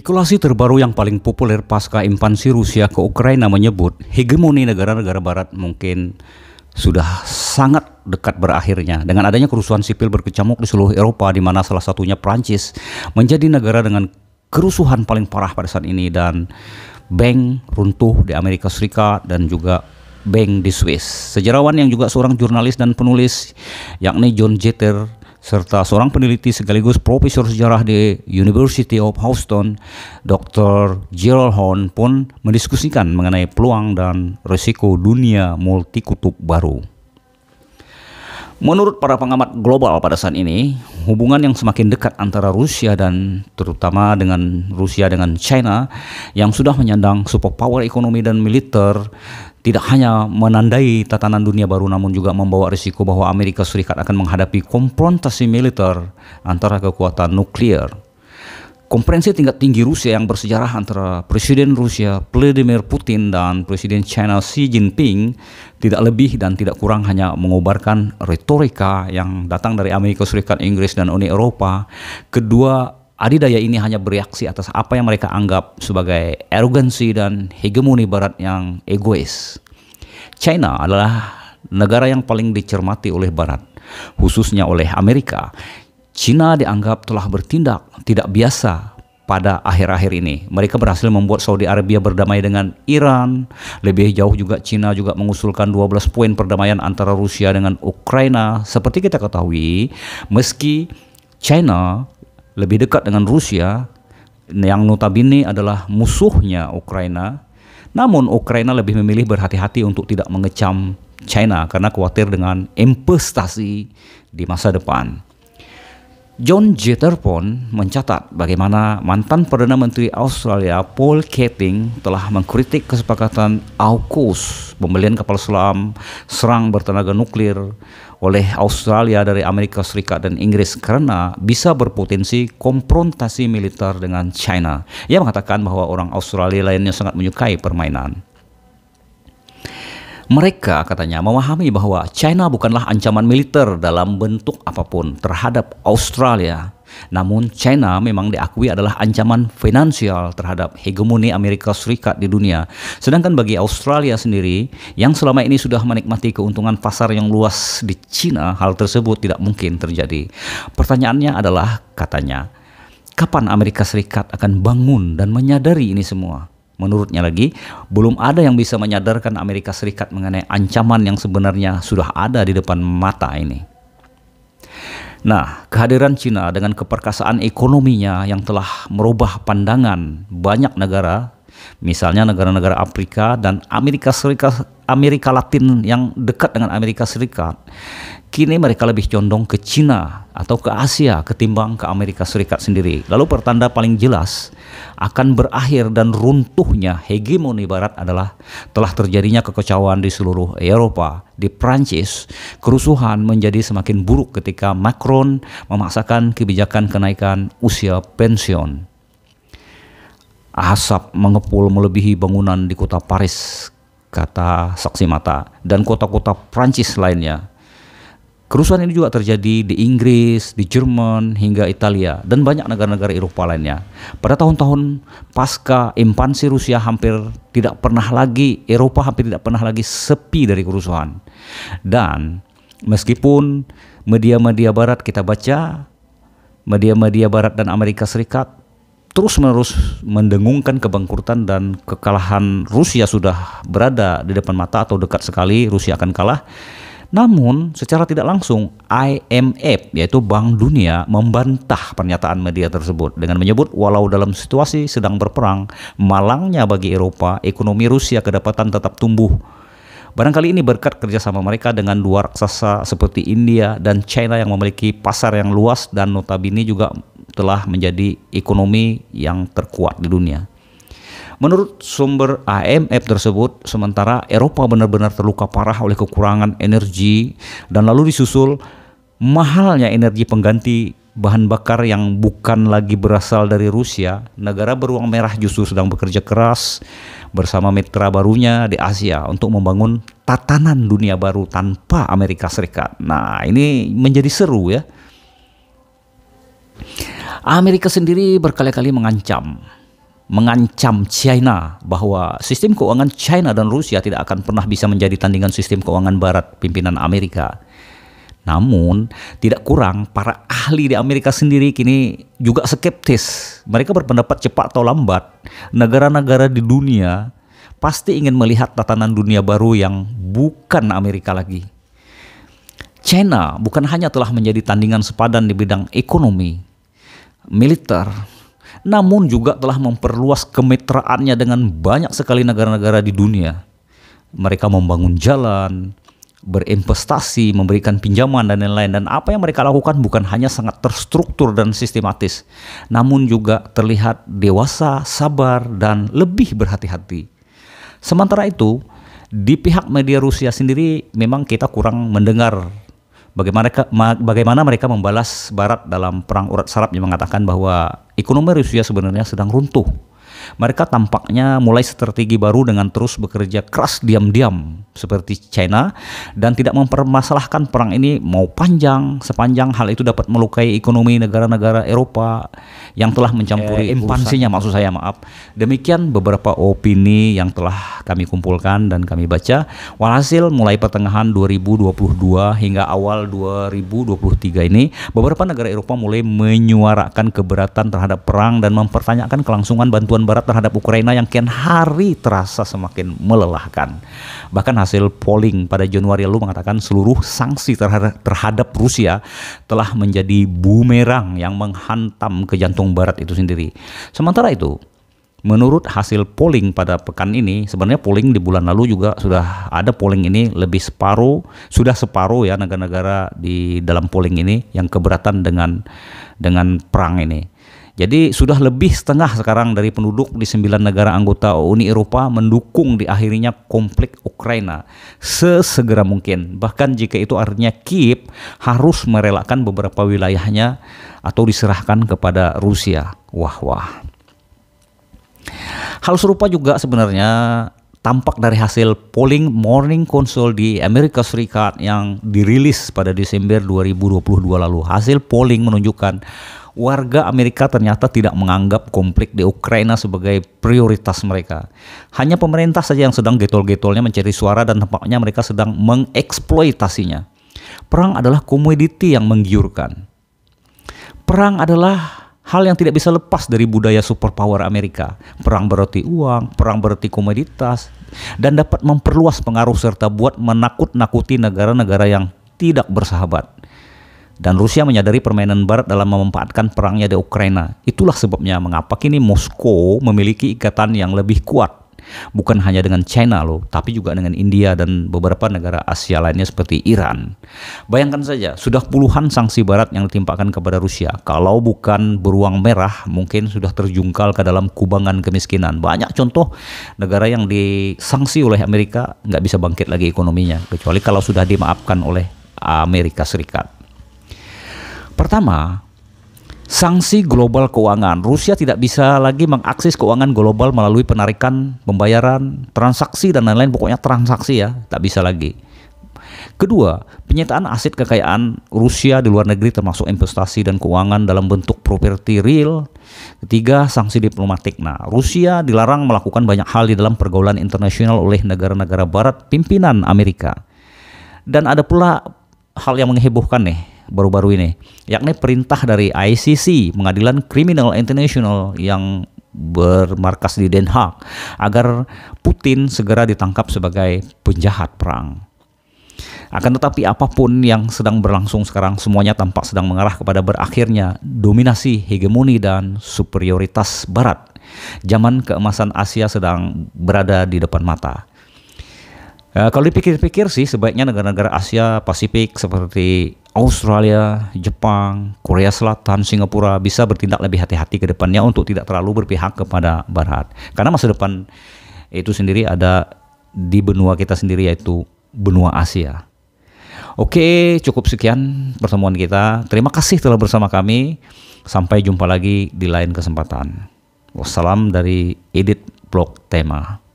Spekulasi terbaru yang paling populer pasca impansi Rusia ke Ukraina menyebut hegemoni negara-negara barat mungkin sudah sangat dekat berakhirnya dengan adanya kerusuhan sipil berkecamuk di seluruh Eropa di mana salah satunya Prancis menjadi negara dengan kerusuhan paling parah pada saat ini dan bank runtuh di Amerika Serikat dan juga bank di Swiss. Sejarawan yang juga seorang jurnalis dan penulis yakni John Jeter serta seorang peneliti sekaligus profesor sejarah di University of Houston, Dr. Gerald Horn pun mendiskusikan mengenai peluang dan risiko dunia multikutub baru. Menurut para pengamat global pada saat ini, hubungan yang semakin dekat antara Rusia dan terutama dengan Rusia dengan China yang sudah menyandang superpower ekonomi dan militer tidak hanya menandai tatanan dunia baru namun juga membawa risiko bahwa Amerika Serikat akan menghadapi konfrontasi militer antara kekuatan nuklir Konferensi tingkat tinggi Rusia yang bersejarah antara Presiden Rusia Vladimir Putin dan Presiden China Xi Jinping tidak lebih dan tidak kurang hanya mengobarkan retorika yang datang dari Amerika Serikat, Inggris, dan Uni Eropa. Kedua adidaya ini hanya bereaksi atas apa yang mereka anggap sebagai arogansi dan hegemoni barat yang egois. China adalah negara yang paling dicermati oleh barat, khususnya oleh Amerika Cina dianggap telah bertindak tidak biasa pada akhir-akhir ini. Mereka berhasil membuat Saudi Arabia berdamai dengan Iran. Lebih jauh juga Cina juga mengusulkan 12 poin perdamaian antara Rusia dengan Ukraina. Seperti kita ketahui, meski China lebih dekat dengan Rusia yang notabene adalah musuhnya Ukraina, namun Ukraina lebih memilih berhati-hati untuk tidak mengecam China karena khawatir dengan investasi di masa depan. John Jeter pun mencatat bagaimana mantan Perdana Menteri Australia Paul Keating telah mengkritik kesepakatan AUKUS, pembelian kapal selam serang bertenaga nuklir oleh Australia dari Amerika Serikat dan Inggris karena bisa berpotensi konfrontasi militer dengan China. Ia mengatakan bahwa orang Australia lainnya sangat menyukai permainan. Mereka katanya memahami bahwa China bukanlah ancaman militer dalam bentuk apapun terhadap Australia. Namun China memang diakui adalah ancaman finansial terhadap hegemoni Amerika Serikat di dunia. Sedangkan bagi Australia sendiri yang selama ini sudah menikmati keuntungan pasar yang luas di China, hal tersebut tidak mungkin terjadi. Pertanyaannya adalah katanya, kapan Amerika Serikat akan bangun dan menyadari ini semua? Menurutnya lagi, belum ada yang bisa menyadarkan Amerika Serikat mengenai ancaman yang sebenarnya sudah ada di depan mata ini. Nah, kehadiran Cina dengan keperkasaan ekonominya yang telah merubah pandangan banyak negara, misalnya negara-negara Afrika dan Amerika Serikat Amerika Latin yang dekat dengan Amerika Serikat, kini mereka lebih condong ke Cina atau ke Asia ketimbang ke Amerika Serikat sendiri. Lalu pertanda paling jelas akan berakhir dan runtuhnya hegemoni barat adalah telah terjadinya kekecauan di seluruh Eropa. Di Prancis, kerusuhan menjadi semakin buruk ketika Macron memaksakan kebijakan kenaikan usia pensiun. Asap mengepul melebihi bangunan di kota Paris kata saksi mata, dan kota-kota Prancis lainnya. Kerusuhan ini juga terjadi di Inggris, di Jerman, hingga Italia, dan banyak negara-negara Eropa lainnya. Pada tahun-tahun pasca impansi Rusia hampir tidak pernah lagi, Eropa hampir tidak pernah lagi sepi dari kerusuhan. Dan meskipun media-media barat kita baca, media-media barat dan Amerika Serikat terus-menerus mendengungkan kebangkrutan dan kekalahan Rusia sudah berada di depan mata atau dekat sekali Rusia akan kalah. Namun, secara tidak langsung IMF yaitu Bank Dunia membantah pernyataan media tersebut dengan menyebut walau dalam situasi sedang berperang, malangnya bagi Eropa, ekonomi Rusia kedapatan tetap tumbuh. Barangkali ini berkat kerjasama mereka dengan dua raksasa seperti India dan China yang memiliki pasar yang luas dan notabene juga telah menjadi ekonomi yang terkuat di dunia. Menurut sumber AMF tersebut, sementara Eropa benar-benar terluka parah oleh kekurangan energi dan lalu disusul mahalnya energi pengganti bahan bakar yang bukan lagi berasal dari Rusia, negara beruang merah justru sedang bekerja keras bersama mitra barunya di Asia untuk membangun tatanan dunia baru tanpa Amerika Serikat. Nah, ini menjadi seru ya. Amerika sendiri berkali-kali mengancam mengancam China bahwa sistem keuangan China dan Rusia tidak akan pernah bisa menjadi tandingan sistem keuangan barat pimpinan Amerika. Namun, tidak kurang para ahli di Amerika sendiri kini juga skeptis. Mereka berpendapat cepat atau lambat negara-negara di dunia pasti ingin melihat tatanan dunia baru yang bukan Amerika lagi. China bukan hanya telah menjadi tandingan sepadan di bidang ekonomi, militer, namun juga telah memperluas kemitraannya dengan banyak sekali negara-negara di dunia. Mereka membangun jalan, berinvestasi, memberikan pinjaman dan lain-lain dan apa yang mereka lakukan bukan hanya sangat terstruktur dan sistematis, namun juga terlihat dewasa, sabar dan lebih berhati-hati. Sementara itu, di pihak media Rusia sendiri memang kita kurang mendengar bagaimana bagaimana mereka membalas Barat dalam perang urat sarap yang mengatakan bahwa ekonomi Rusia sebenarnya sedang runtuh mereka tampaknya mulai strategi baru dengan terus bekerja keras diam-diam seperti China dan tidak mempermasalahkan perang ini mau panjang sepanjang hal itu dapat melukai ekonomi negara-negara Eropa yang telah mencampuri eh, impansinya maksud saya maaf. Demikian beberapa opini yang telah kami kumpulkan dan kami baca. Walhasil mulai pertengahan 2022 hingga awal 2023 ini beberapa negara Eropa mulai menyuarakan keberatan terhadap perang dan mempertanyakan kelangsungan bantuan Barat terhadap Ukraina yang kian hari terasa semakin melelahkan. Bahkan hasil polling pada Januari lalu mengatakan seluruh sanksi terhadap, Rusia telah menjadi bumerang yang menghantam ke jantung Barat itu sendiri. Sementara itu, Menurut hasil polling pada pekan ini, sebenarnya polling di bulan lalu juga sudah ada polling ini lebih separuh, sudah separuh ya negara-negara di dalam polling ini yang keberatan dengan dengan perang ini. Jadi sudah lebih setengah sekarang dari penduduk di sembilan negara anggota Uni Eropa mendukung di akhirnya konflik Ukraina sesegera mungkin. Bahkan jika itu artinya Kiev harus merelakan beberapa wilayahnya atau diserahkan kepada Rusia. Wah wah. Hal serupa juga sebenarnya tampak dari hasil polling Morning Consult di Amerika Serikat yang dirilis pada Desember 2022 lalu. Hasil polling menunjukkan warga Amerika ternyata tidak menganggap konflik di Ukraina sebagai prioritas mereka. Hanya pemerintah saja yang sedang getol-getolnya mencari suara dan tampaknya mereka sedang mengeksploitasinya. Perang adalah komoditi yang menggiurkan. Perang adalah hal yang tidak bisa lepas dari budaya superpower Amerika. Perang berarti uang, perang berarti komoditas, dan dapat memperluas pengaruh serta buat menakut-nakuti negara-negara yang tidak bersahabat. Dan Rusia menyadari permainan Barat dalam memanfaatkan perangnya di Ukraina. Itulah sebabnya mengapa kini Moskow memiliki ikatan yang lebih kuat. Bukan hanya dengan China loh, tapi juga dengan India dan beberapa negara Asia lainnya seperti Iran. Bayangkan saja, sudah puluhan sanksi barat yang ditimpakan kepada Rusia. Kalau bukan beruang merah, mungkin sudah terjungkal ke dalam kubangan kemiskinan. Banyak contoh negara yang disanksi oleh Amerika nggak bisa bangkit lagi ekonominya. Kecuali kalau sudah dimaafkan oleh Amerika Serikat. Pertama, sanksi global keuangan. Rusia tidak bisa lagi mengakses keuangan global melalui penarikan, pembayaran, transaksi dan lain-lain. Pokoknya transaksi ya, tak bisa lagi. Kedua, penyitaan aset kekayaan Rusia di luar negeri termasuk investasi dan keuangan dalam bentuk properti real. Ketiga, sanksi diplomatik. Nah, Rusia dilarang melakukan banyak hal di dalam pergaulan internasional oleh negara-negara barat pimpinan Amerika. Dan ada pula hal yang menghebohkan nih baru-baru ini, yakni perintah dari ICC, Pengadilan Kriminal Internasional yang bermarkas di Den Haag, agar Putin segera ditangkap sebagai penjahat perang. Akan tetapi apapun yang sedang berlangsung sekarang semuanya tampak sedang mengarah kepada berakhirnya dominasi, hegemoni dan superioritas barat. Zaman keemasan Asia sedang berada di depan mata. Ya, kalau dipikir-pikir sih sebaiknya negara-negara Asia Pasifik seperti Australia, Jepang, Korea Selatan, Singapura bisa bertindak lebih hati-hati ke depannya untuk tidak terlalu berpihak kepada barat. Karena masa depan itu sendiri ada di benua kita sendiri yaitu benua Asia. Oke, cukup sekian pertemuan kita. Terima kasih telah bersama kami. Sampai jumpa lagi di lain kesempatan. Wassalam dari Edit Blog Tema.